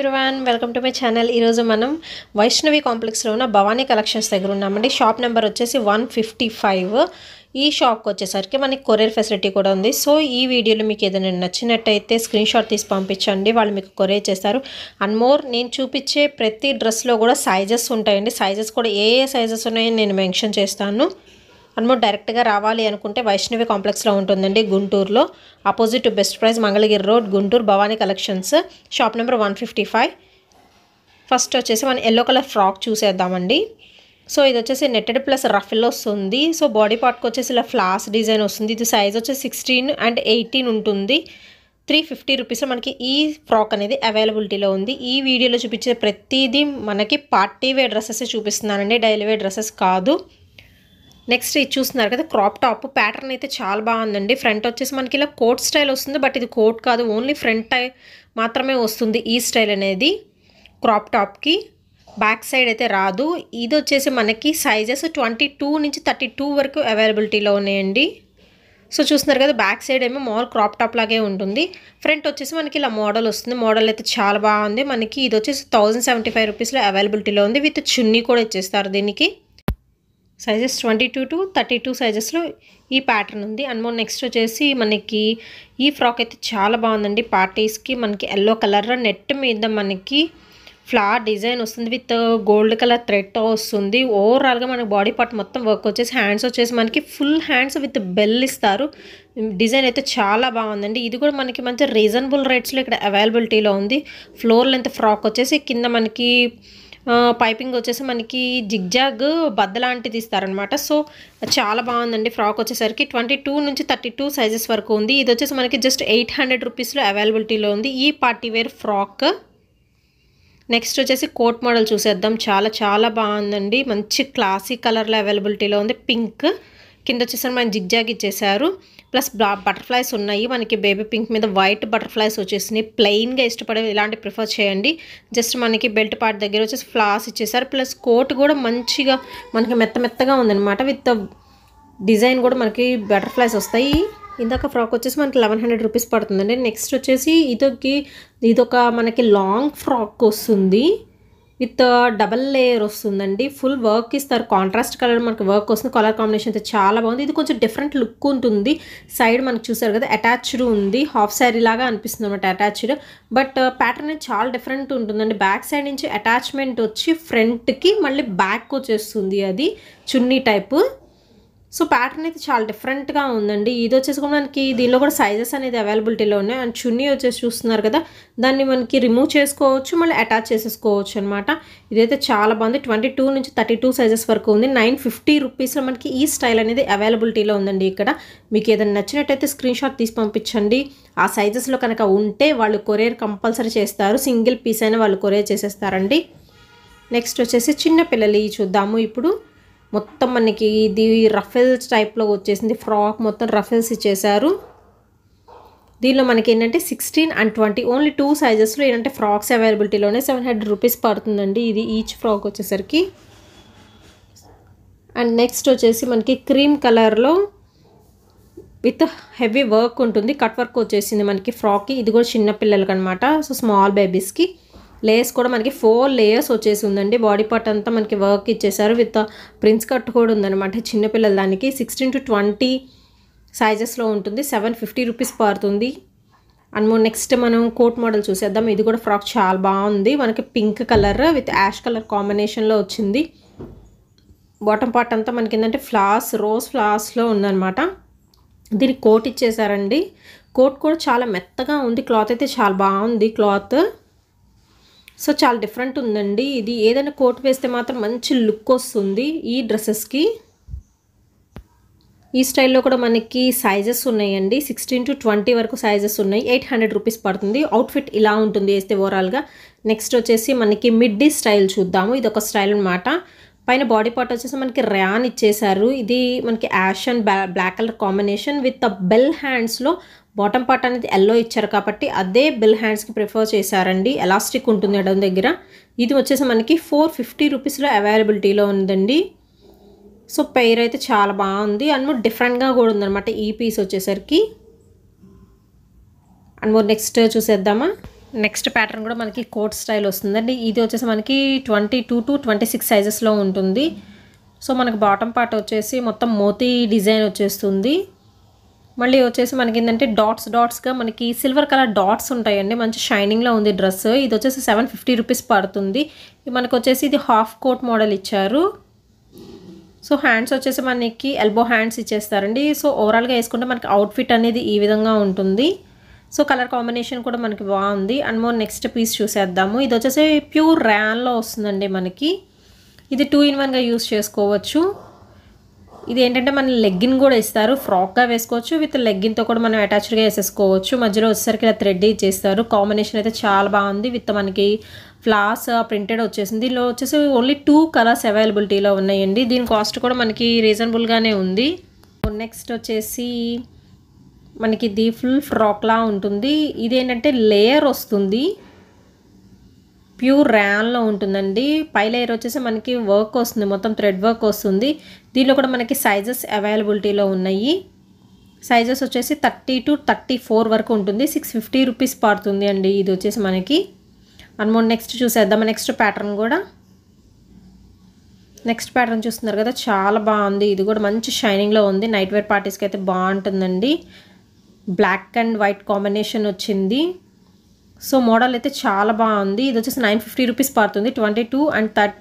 everyone welcome to my channel ఈరోజు మనం వైష్ణవి కాంప్లెక్స్లో ఉన్న భవానీ కలెక్షన్స్ దగ్గర ఉన్నామండి షాప్ నెంబర్ వచ్చేసి వన్ ఫిఫ్టీ ఫైవ్ ఈ షాప్కి వచ్చేసరికి మనకి కొరియర్ ఫెసిలిటీ కూడా ఉంది సో ఈ వీడియోలో మీకు ఏదైనా నచ్చినట్టయితే స్క్రీన్ షాట్ తీసి పంపించండి వాళ్ళు మీకు కొరియర్ చేస్తారు అండ్ మోర్ నేను చూపించే ప్రతి డ్రెస్లో కూడా సైజెస్ ఉంటాయండి సైజెస్ కూడా ఏ ఏ సైజెస్ ఉన్నాయో నేను మెన్షన్ చేస్తాను అనుమోడ్ డైరెక్ట్గా రావాలి అనుకుంటే వైష్ణవి కాంప్లెక్స్లో ఉంటుందండి గుంటూరులో opposite best price Mangalagiri road Guntur Bhavani collections shop number one fifty five first వచ్చేసి మనం ఎల్లో కలర్ ఫ్రాక్ చూసేద్దామండి సో ఇది వచ్చేసి నెట్టెడ్ ప్లస్ రఫిల్ వస్తుంది సో బాడీ పార్ట్కి వచ్చేసి ఇలా ఫ్లాస్ డిజైన్ వస్తుంది ఇది సైజ్ వచ్చేసి సిక్స్టీన్ అండ్ ఎయిటీన్ ఉంటుంది త్రీ ఫిఫ్టీ రూపీస్లో మనకి ఈ ఫ్రాక్ అనేది అవైలబిలిటీలో ఉంది ఈ వీడియోలో చూపించే ప్రతిదీ మనకి పార్టీ వేర్ డ్రెస్సెస్ చూపిస్తున్నానండి డైలీ వేర్ డ్రెస్సెస్ కాదు నెక్స్ట్ ఇది చూస్తున్నారు కదా క్రాప్ టాప్ ప్యాటర్న్ అయితే చాలా బాగుందండి ఫ్రంట్ వచ్చేసి మనకి ఇలా కోట్ స్టైల్ వస్తుంది బట్ ఇది కోట్ కాదు ఓన్లీ ఫ్రంట్ టై మాత్రమే వస్తుంది ఈ స్టైల్ అనేది క్రాప్ టాప్కి బ్యాక్ సైడ్ అయితే రాదు ఇది వచ్చేసి మనకి సైజెస్ ట్వంటీ నుంచి థర్టీ వరకు అవైలబిలిటీలో ఉన్నాయండి సో చూస్తున్నారు కదా బ్యాక్ సైడ్ ఏమో మోల్ క్రాప్ టాప్ లాగే ఉంటుంది ఫ్రంట్ వచ్చేసి మనకి ఇలా మోడల్ వస్తుంది మోడల్ అయితే చాలా బాగుంది మనకి ఇది వచ్చేసి థౌజండ్ సెవెంటీ ఫైవ్ రూపీస్లో అవైలబిలిటీలో ఉంది విత్ చున్నీ కూడా ఇచ్చేస్తారు దీనికి sizes twenty two to thirty two సైజెస్లో ఈ ప్యాటర్న్ ఉంది అండ్ మో నెక్స్ట్ వచ్చేసి మనకి ఈ ఫ్రాక్ అయితే చాలా బాగుందండి పార్టీస్కి మనకి ఎల్లో కలర్ నెట్ మీద మనకి ఫ్లవర్ డిజైన్ వస్తుంది విత్ గోల్డ్ కలర్ థ్రెడ్తో వస్తుంది ఓవరాల్గా మనకి బాడీ పార్ట్ మొత్తం వర్క్ వచ్చేసి హ్యాండ్స్ వచ్చేసి మనకి ఫుల్ హ్యాండ్స్ విత్ బెల్ ఇస్తారు డిజైన్ అయితే చాలా బాగుందండి ఇది కూడా మనకి మంచి రీజనబుల్ రేట్స్లో ఇక్కడ అవైలబిలిటీలో ఉంది ఫ్లోర్ లెంత్ ఫ్రాక్ వచ్చేసి కింద మనకి పైపింగ్ వచ్చేసి మనకి జిగ్జాగ్ బద్ద లాంటిది ఇస్తారనమాట సో చాలా బాగుందండి ఫ్రాక్ వచ్చేసరికి ట్వంటీ టూ నుంచి థర్టీ టూ సైజెస్ వరకు ఉంది ఇది వచ్చేసి మనకి జస్ట్ ఎయిట్ హండ్రెడ్ రూపీస్లో అవైలబిలిటీలో ఉంది ఈ పార్టీ వేర్ ఫ్రాక్ నెక్స్ట్ వచ్చేసి కోట్ మోడల్ చూసేద్దాం చాలా చాలా బాగుందండి మంచి క్లాసిక్ కలర్లో అవైలబిలిటీలో ఉంది పింక్ కింద వచ్చేసరికి మనం జిగ్జాగ్ ఇచ్చేసారు ప్లస్ బటర్ఫ్లైస్ ఉన్నాయి మనకి బేబీ పింక్ మీద వైట్ బటర్ఫ్లైస్ వచ్చేసినాయి ప్లెయిన్గా ఇష్టపడే ఇలాంటి ప్రిఫర్ చేయండి జస్ట్ మనకి బెల్ట్ పార్ట్ దగ్గర వచ్చేసి ఫ్లాస్ ఇచ్చేసారు ప్లస్ కోట్ కూడా మంచిగా మనకి మెత్త మెత్తగా ఉందన్నమాట విత్ డిజైన్ కూడా మనకి బటర్ఫ్లైస్ వస్తాయి ఇందాక ఫ్రాక్ వచ్చేసి మనకి లెవెన్ హండ్రెడ్ రూపీస్ పడుతుందండి నెక్స్ట్ వచ్చేసి ఇదొక ఇదొక మనకి లాంగ్ ఫ్రాక్ వస్తుంది విత్ డబల్ లేయర్ వస్తుందండి ఫుల్ వర్క్ ఇస్తారు కాంట్రాస్ట్ కలర్ మనకి వర్క్ వస్తుంది కలర్ కాంబినేషన్ అయితే చాలా బాగుంది ఇది కొంచెం డిఫరెంట్ లుక్ ఉంటుంది సైడ్ మనకు చూసారు కదా అటాచ్డ్ ఉంది హాఫ్ శారీ లాగా అనిపిస్తుంది అనమాట అటాచ్డ్ బట్ ప్యాటర్న్ చాలా డిఫరెంట్ ఉంటుందండి బ్యాక్ సైడ్ నుంచి అటాచ్మెంట్ వచ్చి ఫ్రంట్కి మళ్ళీ బ్యాక్ వచ్చేస్తుంది అది చున్నీ టైపు సో ప్యాటర్న్ అయితే చాలా డిఫరెంట్గా ఉందండి ఇది వచ్చేసి కూడా మనకి దీనిలో కూడా సైజెస్ అనేది అవైలబిలిటీలో ఉన్నాయి అండ్ చున్నీ వచ్చేసి చూస్తున్నారు కదా దాన్ని మనకి రిమూవ్ చేసుకోవచ్చు మళ్ళీ అటాచ్ చేసేసుకోవచ్చు అనమాట ఇదైతే చాలా బాగుంది ట్వంటీ టూ నుంచి థర్టీ టూ సైజెస్ వరకు ఉంది నైన్ ఫిఫ్టీ రూపీస్లో మనకి ఈ స్టైల్ అనేది అవైలబిలిటీలో ఉందండి ఇక్కడ మీకు ఏదైనా నచ్చినట్టయితే స్క్రీన్ షాట్ తీసి పంపించండి ఆ సైజెస్లో కనుక ఉంటే వాళ్ళు కొరియర్ కంపల్సరీ చేస్తారు సింగిల్ పీస్ అయినా వాళ్ళు కొరియర్ చేసేస్తారండి నెక్స్ట్ వచ్చేసి చిన్న పిల్లలు చూద్దాము ఇప్పుడు మొత్తం మనకి ఇది రఫెల్స్ టైప్లో వచ్చేసింది ఫ్రాక్ మొత్తం రఫెల్స్ ఇచ్చేశారు దీనిలో మనకి ఏంటంటే sixteen and twenty only two సైజెస్లో ఏంటంటే ఫ్రాక్స్ అవైలబిలిటీలోనే సెవెన్ హండ్రెడ్ రూపీస్ పడుతుందండి ఇది ఈచ్ ఫ్రాక్ వచ్చేసరికి అండ్ నెక్స్ట్ వచ్చేసి మనకి క్రీమ్ కలర్లో విత్ హెవీ వర్క్ ఉంటుంది కట్ వర్క్ వచ్చేసింది మనకి ఫ్రాక్కి ఇది కూడా చిన్నపిల్లలకి అనమాట సో స్మాల్ బేబీస్కి లేయర్స్ కూడా మనకి ఫోర్ లేయర్స్ వచ్చేసి ఉందండి బాడీ పార్ట్ అంతా మనకి వర్క్ ఇచ్చేసారు విత్ ప్రిన్స్ కట్ కూడా ఉందన్నమాట చిన్నపిల్లల దానికి సిక్స్టీన్ టు ట్వంటీ సైజెస్లో ఉంటుంది సెవెన్ ఫిఫ్టీ రూపీస్ పడుతుంది అండ్ నెక్స్ట్ మనం కోట్ మోడల్ చూసేద్దాం ఇది కూడా ఫ్రాక్ చాలా బాగుంది మనకి pink colour with ash colour కాంబినేషన్లో వచ్చింది బాటమ్ పార్ట్ అంతా మనకి ఏంటంటే ఫ్లాస్ రోజ్ ఫ్లాస్లో ఉందన్నమాట దీనికి కోట్ ఇచ్చేసారండి కోట్ కూడా చాలా మెత్తగా ఉంది క్లాత్ అయితే చాలా బాగుంది క్లాత్ సో చాలా డిఫరెంట్ ఉందండి ఇది ఏదైనా కోట్ వేస్తే మాత్రం మంచి లుక్ వస్తుంది ఈ డ్రెస్సెస్కి ఈ స్టైల్లో కూడా మనకి సైజెస్ ఉన్నాయండి సిక్స్టీన్ టు ట్వంటీ వరకు సైజెస్ ఉన్నాయి ఎయిట్ హండ్రెడ్ రూపీస్ పడుతుంది అవుట్ఫిట్ ఇలా ఉంటుంది వేస్తే ఓవరాల్గా నెక్స్ట్ వచ్చేసి మనకి మిడ్డీ స్టైల్ చూద్దాము ఇది ఒక స్టైల్ అనమాట పైన బాడీ పార్ట్ వచ్చేసి మనకి ర్యాన్ ఇచ్చేసారు ఇది మనకి ash and black colour combination with bell హ్యాండ్స్లో బాటమ్ పార్ట్ అనేది ఎల్లో ఇచ్చారు కాబట్టి అదే బెల్ హ్యాండ్స్కి ప్రిఫర్ చేశారండి ఎలాస్టిక్ ఉంటుంది ఎడం దగ్గర ఇది వచ్చేసి మనకి ఫోర్ ఫిఫ్టీ రూపీస్లో అవైలబిలిటీలో ఉందండి సో పెయిర్ అయితే చాలా బాగుంది అండ్ డిఫరెంట్గా కూడా ఉందన్నమాట ఈ పీస్ వచ్చేసరికి అండ్ నెక్స్ట్ చూసేద్దామా నెక్స్ట్ ప్యాటర్న్ కూడా మనకి కోట్ స్టైల్ వస్తుందండి ఇది వచ్చేసి మనకి twenty two to twenty six సైజెస్లో ఉంటుంది సో మనకు బాటమ్ పార్ట్ వచ్చేసి మొత్తం మోతీ డిజైన్ వచ్చేస్తుంది మళ్ళీ వచ్చేసి మనకి ఏంటంటే డాట్స్ డాట్స్గా మనకి సిల్వర్ కలర్ డాట్స్ ఉంటాయండి మంచి షైనింగ్లో ఉంది డ్రెస్ ఇది వచ్చేసి సెవెన్ ఫిఫ్టీ రూపీస్ పడుతుంది మనకు వచ్చేసి ఇది హాఫ్ కోట్ మోడల్ ఇచ్చారు సో హ్యాండ్స్ వచ్చేసి మనకి ఎల్బో హ్యాండ్స్ ఇచ్చేస్తారండి సో ఓవరాల్గా వేసుకుంటే మనకి అవుట్ఫిట్ అనేది ఈ విధంగా ఉంటుంది సో కలర్ కాంబినేషన్ కూడా మనకి బాగుంది అండ్ మోర్ నెక్స్ట్ పీస్ చూసేద్దాము ఇది వచ్చేసి ప్యూర్ ర్యాన్లో వస్తుందండి మనకి ఇది టూ ఇన్ వన్గా యూస్ చేసుకోవచ్చు ఇది ఏంటంటే మన లెగ్గిన్ కూడా ఇస్తారు ఫ్రాక్గా వేసుకోవచ్చు విత్ లెగ్గిన్తో కూడా మనం అటాచ్డ్గా వేసేసుకోవచ్చు మధ్యలో వచ్చేసరికి ఇలా థ్రెడ్ ఇచ్చేస్తారు కాంబినేషన్ అయితే చాలా బాగుంది విత్ మనకి ఫ్లాస్ ప్రింటెడ్ వచ్చేసింది దీనిలో వచ్చేసి ఓన్లీ టూ కలర్స్ అవైలబిలిటీలో ఉన్నాయండి దీని కాస్ట్ కూడా మనకి రీజనబుల్గానే ఉంది నెక్స్ట్ వచ్చేసి మనకి ఇది ఫుల్ ఫ్రాక్లా ఉంటుంది ఇదేంటంటే లేయర్ వస్తుంది ప్యూర్ ర్యాన్లో ఉంటుందండి పై లేయర్ వచ్చేసి మనకి వర్క్ వస్తుంది మొత్తం థ్రెడ్ వర్క్ వస్తుంది దీనిలో కూడా మనకి సైజెస్ అవైలబిలిటీలో ఉన్నాయి సైజెస్ వచ్చేసి థర్టీ టు థర్టీ ఫోర్ వరకు ఉంటుంది సిక్స్ ఫిఫ్టీ రూపీస్ పడుతుంది అండి ఇది వచ్చేసి మనకి అండ్ నెక్స్ట్ చూసేద్దాం నెక్స్ట్ ప్యాటర్న్ కూడా నెక్స్ట్ ప్యాటర్న్ చూస్తున్నారు కదా చాలా బాగుంది ఇది కూడా మంచి షైనింగ్లో ఉంది నైట్ వేర్ పార్టీస్కి అయితే బాగుంటుందండి బ్లాక్ అండ్ వైట్ కాంబినేషన్ వచ్చింది సో మోడల్ అయితే చాలా బాగుంది ఇది వచ్చేసి నైన్ ఫిఫ్టీ రూపీస్ పడుతుంది twenty two and thirty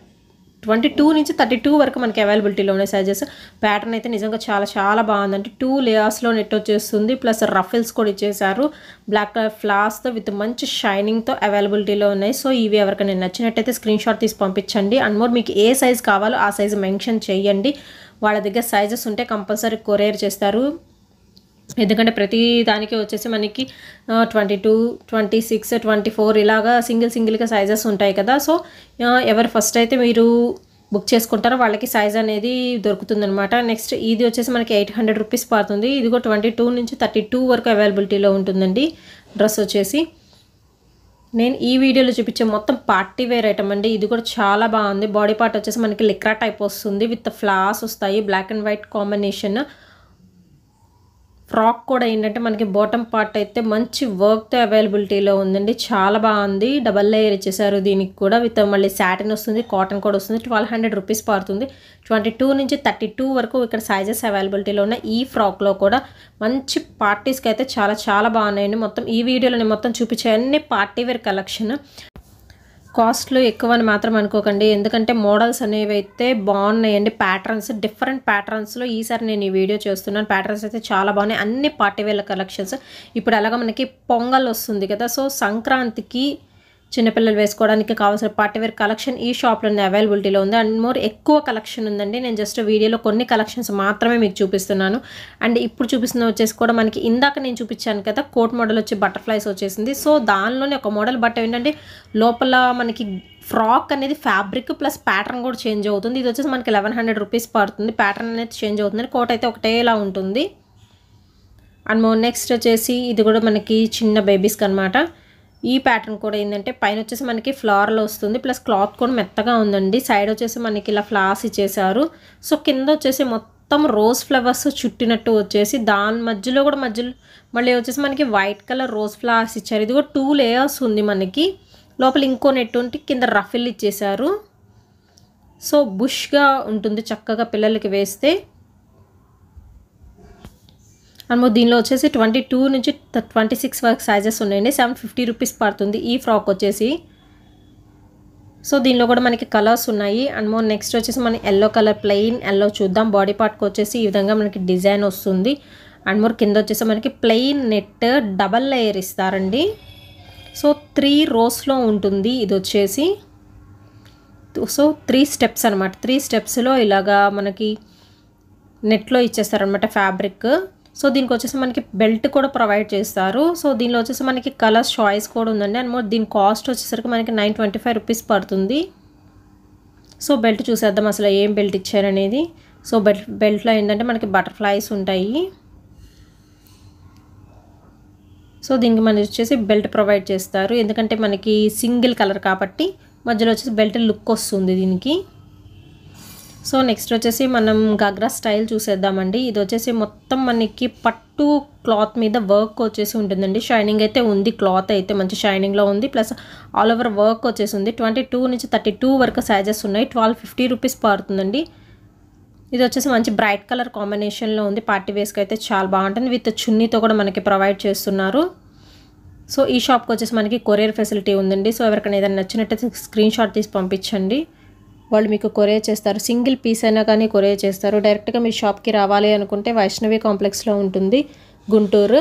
twenty two నుంచి థర్టీ టూ వరకు మనకి అవైలబిలిటీలో ఉన్నాయి సైజెస్ ప్యాటర్న్ అయితే నిజంగా చాలా చాలా బాగుంది అంటే టూ లేయర్స్లో నెట్ వచ్చేస్తుంది ప్లస్ రఫిల్స్ కూడా ఇచ్చేసారు బ్లాక్ కలర్ ఫ్లాస్తో విత్ మంచి షైనింగ్తో అవైలబిలిటీలో ఉన్నాయి సో ఇవి ఎవరికైనా నచ్చినట్టయితే స్క్రీన్ షాట్ తీసి పంపించండి అండ్ మోర్ మీకు ఏ సైజ్ కావాలో ఆ సైజ్ మెన్షన్ చేయండి వాళ్ళ దగ్గర సైజెస్ ఉంటే కంపల్సరీ కొరియర్ చేస్తారు ఎందుకంటే ప్రతి దానికి వచ్చేసి మనకి twenty two twenty six twenty four ఇలాగా సింగిల్ సింగిల్గా సైజెస్ ఉంటాయి కదా సో ఎవరు ఫస్ట్ అయితే మీరు బుక్ చేసుకుంటారో వాళ్ళకి సైజ్ అనేది దొరుకుతుందనమాట నెక్స్ట్ ఇది వచ్చేసి మనకి ఎయిట్ హండ్రెడ్ రూపీస్ పడుతుంది ఇది కూడా ట్వంటీ టూ నుంచి థర్టీ టూ వరకు అవైలబిలిటీలో ఉంటుందండి డ్రెస్ వచ్చేసి నేను ఈ వీడియోలో చూపించే మొత్తం పార్టీ వేర్ ఐటమ్ అండి ఇది కూడా చాలా బాగుంది బాడీ పార్ట్ వచ్చేసి మనకి లిక్రా టైప్ వస్తుంది విత్ ఫ్లాస్ వస్తాయి black and white combination frock కూడా ఏంటంటే మనకి బాటమ్ పార్ట్ అయితే మంచి వర్క్తో అవైలబిలిటీలో ఉందండి చాలా బాగుంది డబల్ లేయర్ ఇచ్చేసారు దీనికి కూడా విత్ మళ్ళీ శాటిన్ వస్తుంది కాటన్ కూడా వస్తుంది ట్వెల్వ్ హండ్రెడ్ రూపీస్ పడుతుంది ట్వంటీ టూ నుంచి థర్టీ టూ వరకు ఇక్కడ సైజెస్ అవైలబిలిటీలో ఉన్న ఈ ఫ్రాక్లో కూడా మంచి పార్టీస్కి అయితే చాలా చాలా బాగున్నాయండి మొత్తం ఈ వీడియోలో మొత్తం చూపించే అన్ని పార్టీ వేర్ కలెక్షన్ కాస్ట్లు ఎక్కువ అని మాత్రం అనుకోకండి ఎందుకంటే మోడల్స్ అనేవి అయితే బాగున్నాయండి ప్యాటర్న్స్ డిఫరెంట్ ప్యాటర్న్స్లో ఈసారి నేను ఈ వీడియో చేస్తున్నాను ప్యాటర్న్స్ అయితే చాలా బాగున్నాయి అన్ని పార్టీ కలెక్షన్స్ ఇప్పుడు అలాగ మనకి పొంగల్ వస్తుంది కదా సో సంక్రాంతికి చిన్నపిల్లలు వేసుకోవడానికి కావాల్సిన పార్టీవేర్ కలెక్షన్ ఈ షాప్లోనే అవైలబిలిటీలో ఉంది అండ్ మోర్ ఎక్కువ కలెక్షన్ ఉందండి నేను జస్ట్ వీడియోలో కొన్ని కలెక్షన్స్ మాత్రమే మీకు చూపిస్తున్నాను అండ్ ఇప్పుడు చూపిస్తున్న వచ్చేసి కూడా మనకి ఇందాక నేను చూపించాను కదా కోట్ మోడల్ వచ్చి బటర్ఫ్లైస్ వచ్చేసింది సో దానిలోనే ఒక మోడల్ బట్ ఏంటంటే లోపల మనకి ఫ్రాక్ అనేది ఫ్యాబ్రిక్ ప్లస్ ప్యాటర్న్ కూడా చేంజ్ అవుతుంది ఇది వచ్చేసి మనకి లెవెన్ హండ్రెడ్ రూపీస్ పడుతుంది ప్యాటర్న్ అనేది చేంజ్ అవుతుంది కోట్ అయితే ఒకటేలా ఉంటుంది అండ్ నెక్స్ట్ వచ్చేసి ఇది కూడా మనకి చిన్న బేబీస్కి అనమాట ఈ ప్యాటర్న్ కూడా ఏంటంటే పైన వచ్చేసి మనకి ఫ్లవర్లో వస్తుంది ప్లస్ క్లాత్ కూడా మెత్తగా ఉందండి సైడ్ వచ్చేసి మనకి ఇలా ఫ్లాస్ ఇచ్చేసారు సో కింద వచ్చేసి మొత్తం రోజ్ ఫ్లవర్స్ చుట్టినట్టు వచ్చేసి దాని మధ్యలో కూడా మధ్యలో మళ్ళీ వచ్చేసి మనకి వైట్ కలర్ రోజ్ ఫ్లవర్స్ ఇచ్చారు ఇది కూడా టూ లేయర్స్ ఉంది మనకి లోపల ఇంకో నెట్ ఉంటే కింద రఫిల్ ఇచ్చేసారు సో బుష్గా ఉంటుంది చక్కగా పిల్లలకి వేస్తే అండ్ దీనిలో వచ్చేసి ట్వంటీ టూ నుంచి ట్వంటీ సిక్స్ వరకు సైజెస్ ఉన్నాయండి సెవెన్ ఫిఫ్టీ రూపీస్ పడుతుంది ఈ ఫ్రాక్ వచ్చేసి సో దీనిలో కూడా మనకి కలర్స్ ఉన్నాయి అండ్ మో నెక్స్ట్ వచ్చేసి మనం ఎల్లో కలర్ ప్లెయిన్ ఎల్లో చూద్దాం బాడీ పార్ట్కి వచ్చేసి ఈ విధంగా మనకి డిజైన్ వస్తుంది అండ్ మోర్ కింద వచ్చేసి మనకి ప్లెయిన్ నెట్ డబల్ లేయర్ ఇస్తారండి సో త్రీ రోస్లో ఉంటుంది ఇది వచ్చేసి సో త్రీ స్టెప్స్ అనమాట త్రీ స్టెప్స్లో ఇలాగా మనకి నెట్లో ఇచ్చేస్తారనమాట ఫ్యాబ్రిక్ సో దీనికి వచ్చేసి మనకి బెల్ట్ కూడా ప్రొవైడ్ చేస్తారు సో దీనిలో వచ్చేసి మనకి కలర్స్ చాయిస్ కూడా ఉందండి అండ్ దీని కాస్ట్ వచ్చేసరికి మనకి నైన్ ట్వంటీ ఫైవ్ రూపీస్ పడుతుంది సో బెల్ట్ చూసేద్దాం అసలు ఏం బెల్ట్ ఇచ్చారనేది సో బెల్ట్ బెల్ట్లో ఏంటంటే మనకి బటర్ఫ్లైస్ ఉంటాయి సో దీనికి మనకి వచ్చేసి బెల్ట్ ప్రొవైడ్ చేస్తారు ఎందుకంటే మనకి సింగిల్ కలర్ కాబట్టి మధ్యలో వచ్చేసి బెల్ట్ లుక్ వస్తుంది దీనికి సో నెక్స్ట్ వచ్చేసి మనం గగ్రా స్టైల్ చూసేద్దామండి ఇది వచ్చేసి మొత్తం మనకి పట్టు క్లాత్ మీద వర్క్ వచ్చేసి ఉంటుందండి షైనింగ్ అయితే ఉంది క్లాత్ అయితే మంచి షైనింగ్లో ఉంది ప్లస్ ఆల్ ఓవర్ వర్క్ వచ్చేసి ఉంది ట్వంటీ టూ నుంచి థర్టీ టూ వరకు సైజెస్ ఉన్నాయి ట్వెల్వ్ ఫిఫ్టీ రూపీస్ పడుతుందండి ఇది వచ్చేసి మంచి బ్రైట్ కలర్ కాంబినేషన్లో ఉంది పార్టీ వేస్కి అయితే చాలా బాగుంటుంది విత్ చున్నీతో కూడా మనకి ప్రొవైడ్ చేస్తున్నారు సో ఈ షాప్కి వచ్చేసి మనకి కొరియర్ ఫెసిలిటీ ఉందండి సో ఎవరికైనా ఏదైనా నచ్చినట్టయితే స్క్రీన్ షాట్ తీసి పంపించండి వాళ్ళు మీకు కొరియర్ చేస్తారు సింగిల్ పీస్ అయినా కానీ కొరియర్ చేస్తారు డైరెక్ట్గా మీ షాప్కి రావాలి అనుకుంటే వైష్ణవి కాంప్లెక్స్లో ఉంటుంది గుంటూరు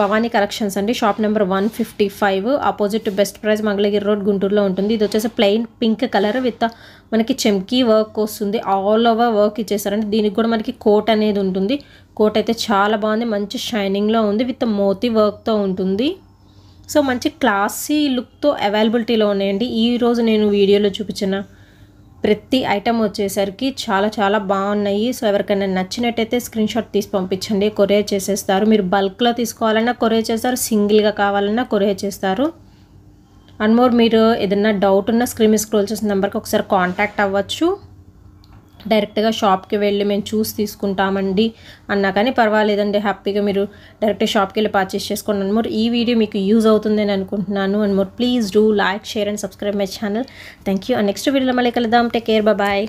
భవానీ కలెక్షన్స్ అండి shop number one fifty five opposite best price Mangalagiri road గుంటూరులో ఉంటుంది ఇది వచ్చేసి ప్లెయిన్ పింక్ కలర్ విత్ మనకి చెంకీ వర్క్ వస్తుంది ఆల్ ఓవర్ వర్క్ ఇచ్చేసారండి దీనికి కూడా మనకి కోట్ అనేది ఉంటుంది కోట్ అయితే చాలా బాగుంది మంచి షైనింగ్లో ఉంది విత్ మోతీ వర్క్తో ఉంటుంది సో మంచి క్లాసీ లుక్తో అవైలబిలిటీలో ఉన్నాయండి ఈరోజు నేను వీడియోలో చూపించిన ప్రతి ఐటెం వచ్చేసరికి చాలా చాలా బాగున్నాయి సో ఎవరికైనా నచ్చినట్టయితే స్క్రీన్ షాట్ తీసి పంపించండి కొరియర్ చేసేస్తారు మీరు బల్క్లో తీసుకోవాలన్నా కొరియర్ చేస్తారు సింగిల్గా కావాలన్నా కొరియర్ చేస్తారు అండ్ మోర్ మీరు ఏదైనా డౌట్ ఉన్న స్క్రీన్ స్క్రోల్ చేసిన నెంబర్కి ఒకసారి కాంటాక్ట్ అవ్వచ్చు డైరెక్ట్గా షాప్కి వెళ్ళి మేము చూసి తీసుకుంటామండి అన్నా కానీ పర్వాలేదండి హ్యాపీగా మీరు డైరెక్ట్ షాప్కి వెళ్ళి పర్చేస్ చేసుకోండి అనమాట మోర్ ఈ వీడియో మీకు యూజ్ అవుతుంది అని అనుకుంటున్నాను and please do like share and subscribe my channel thank you next వీడియోలో మళ్ళీ కలుద్దాం టేక్ కేర్ బాయ్